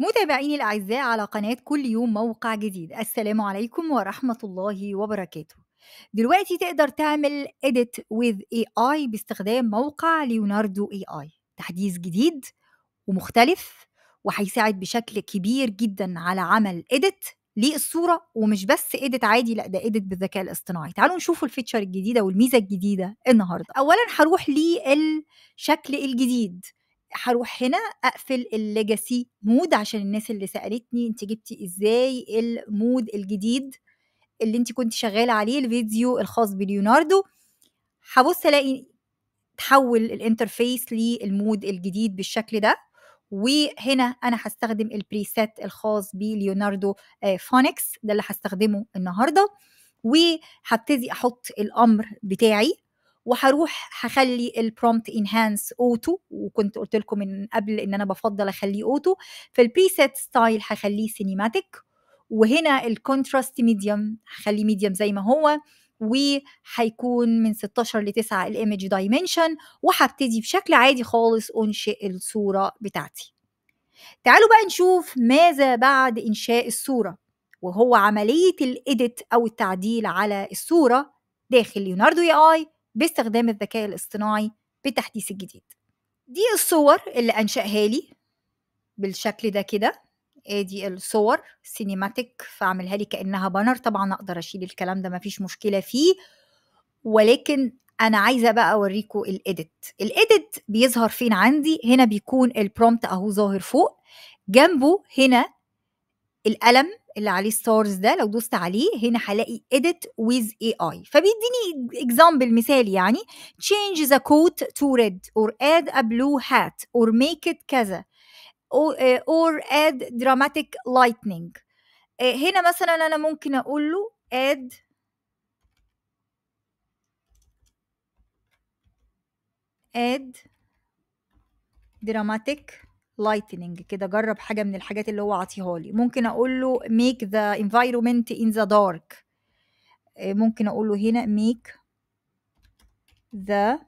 متابعيني الأعزاء على قناة كل يوم موقع جديد السلام عليكم ورحمة الله وبركاته دلوقتي تقدر تعمل edit with AI باستخدام موقع ليوناردو AI تحديث جديد ومختلف وهيساعد بشكل كبير جدا على عمل edit للصورة ومش بس ايديت عادي لا ده ايديت بالذكاء الاصطناعي تعالوا نشوفوا الفيتشر الجديدة والميزة الجديدة النهاردة أولا هروح للشكل الجديد هروح هنا اقفل الليجاسي مود عشان الناس اللي سالتني انت جبتي ازاي المود الجديد اللي انت كنت شغاله عليه الفيديو الخاص بليوناردو هبص الاقي تحول الانترفيس للمود الجديد بالشكل ده وهنا انا هستخدم البريسيت الخاص بليوناردو فونكس آه، ده اللي هستخدمه النهارده وهبتدي احط الامر بتاعي وهروح هخلي البرومت انهانس اوتو وكنت قلت لكم من قبل ان انا بفضل اخليه اوتو البريسيت ستايل هخليه سينيماتيك وهنا الكونتراست ميديوم هخليه ميديوم زي ما هو وهيكون من 16 ل 9 الايمج دايمنشن وهبتدي بشكل عادي خالص انشئ الصوره بتاعتي تعالوا بقى نشوف ماذا بعد انشاء الصوره وهو عمليه الايديت او التعديل على الصوره داخل ليوناردو اي اي باستخدام الذكاء الاصطناعي بتحديث الجديد دي الصور اللي أنشأها لي بالشكل ده كده ادي آه، الصور سينيماتيك فاعملها لي كانها بانر طبعا اقدر اشيل الكلام ده مفيش مشكله فيه ولكن انا عايزه بقى اوريكم الايديت الايديت بيظهر فين عندي هنا بيكون البرومت اهو ظاهر فوق جنبه هنا القلم اللي عليه ستارز ده لو دوست عليه هنا هلاقي edit with AI فبيديني example مثال يعني change the coat to red or add a blue hat or make it كذا or, or add dramatic lightning هنا مثلا انا ممكن اقول له add add dramatic لايتنينج كده جرب حاجه من الحاجات اللي هو عاطيها لي ممكن اقول له ميك ذا environment in the dark آه، ممكن اقول له هنا ميك ذا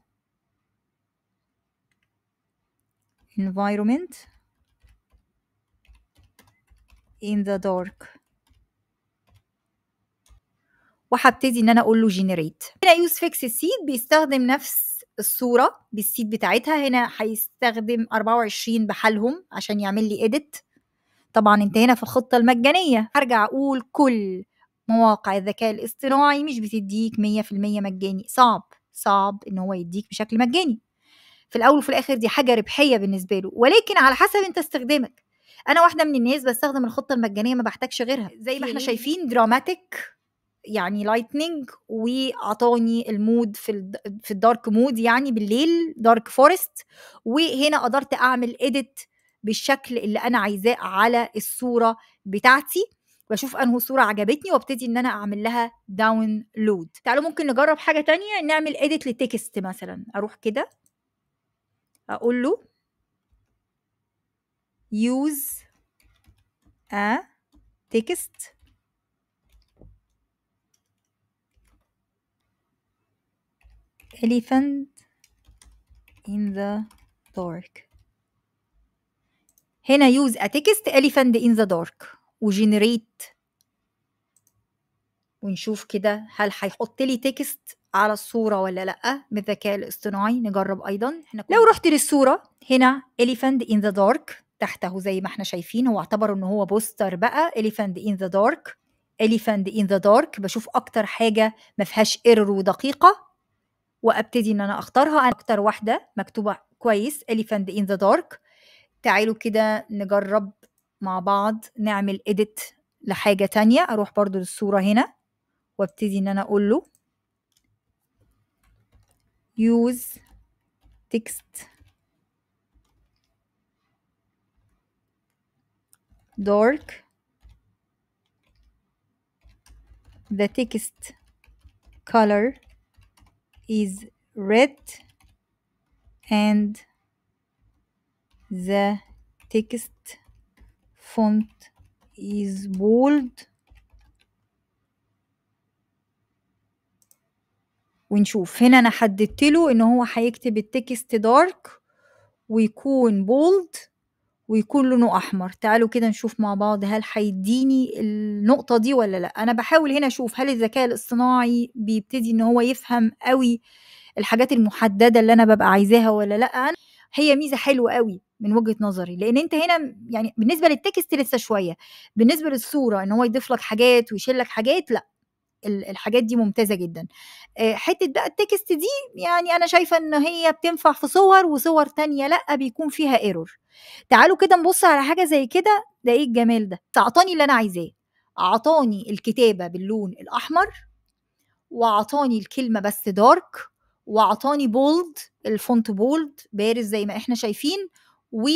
environment in the dark وهبتدي ان انا اقول له generate هنا use fix seed بيستخدم نفس الصوره بالسيت بتاعتها هنا هيستخدم 24 بحالهم عشان يعمل لي اديت طبعا انت هنا في الخطه المجانيه هرجع اقول كل مواقع الذكاء الاصطناعي مش بتديك 100% مجاني صعب صعب ان هو يديك بشكل مجاني في الاول وفي الاخر دي حاجه ربحيه بالنسبه له ولكن على حسب انت استخدامك انا واحده من الناس بستخدم الخطه المجانيه ما بحتاجش غيرها زي ما احنا شايفين دراماتيك يعني لايتنينج واعطاني المود في في الدارك مود يعني بالليل دارك فورست وهنا قدرت اعمل اديت بالشكل اللي انا عايزاه على الصوره بتاعتي بشوف انه صوره عجبتني وابتدي ان انا اعمل لها داونلود تعالوا ممكن نجرب حاجه تانية نعمل اديت لتكست مثلا اروح كده اقول له use a text elephant in the dark هنا use a text elephant in the dark وجنريت ونشوف كده هل هيحط لي تكست على الصورة ولا لأ بالذكاء الاصطناعي نجرب أيضا احنا لو رحت للصورة هنا elephant in the dark تحته زي ما احنا شايفين هو اعتبر ان هو بوستر بقى elephant in the dark elephant in the dark بشوف اكتر حاجة ما فيهاش ايرور ودقيقة وابتدي ان انا اختارها انا اكتر واحده مكتوبه كويس Elephant ان ذا دارك تعالوا كده نجرب مع بعض نعمل اديت لحاجه تانية اروح برضو للصوره هنا وابتدي ان انا اقول له use text dark the text color is red and the text font is bold ونشوف هنا انا حددت له ان هو هيكتب التكست دارك ويكون بولد ويكون لونه احمر تعالوا كده نشوف مع بعض هل هيديني النقطه دي ولا لا انا بحاول هنا اشوف هل الذكاء الاصطناعي بيبتدي ان هو يفهم قوي الحاجات المحدده اللي انا ببقى عايزاها ولا لا أنا هي ميزه حلوه قوي من وجهه نظري لان انت هنا يعني بالنسبه للتكست لسه شويه بالنسبه للصوره ان هو يضيف لك حاجات ويشيل لك حاجات لا الحاجات دي ممتازه جدا حته بقى التكست دي يعني انا شايفه ان هي بتنفع في صور وصور تانية لا بيكون فيها ايرور تعالوا كده نبص على حاجه زي كده ده ايه الجمال ده اعطاني اللي انا عايزاه اعطاني الكتابه باللون الاحمر واعطاني الكلمه بس دارك واعطاني بولد الفونت بولد بارز زي ما احنا شايفين و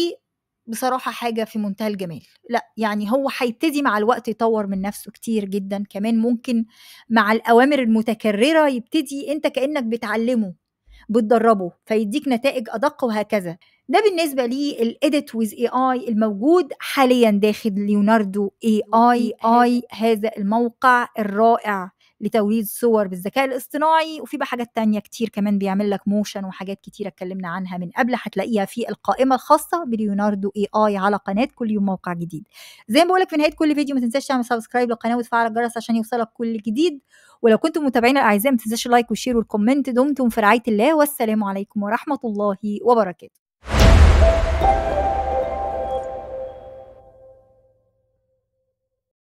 بصراحه حاجه في منتهى الجمال لا يعني هو هيبتدي مع الوقت يطور من نفسه كتير جدا كمان ممكن مع الاوامر المتكرره يبتدي انت كانك بتعلمه بتدربه فيديك نتائج ادق وهكذا ده بالنسبه لي الاديت ويز اي اي الموجود حاليا داخل ليوناردو اي اي اي هذا الموقع الرائع لتوليد صور بالذكاء الاصطناعي وفي بقى حاجات تانية كتير كمان بيعمل لك موشن وحاجات كتيرة اتكلمنا عنها من قبل هتلاقيها في القائمة الخاصة بليوناردو اي اي على قناة كل يوم موقع جديد زي ما بقولك في نهاية كل فيديو ما تنساش تعمل سبسكرايب للقناة وتفعل الجرس عشان يوصلك كل جديد ولو كنتم متابعين الاعزاء ما تنساش اللايك والشير والكومنت دمتم في رعاية الله والسلام عليكم ورحمة الله وبركاته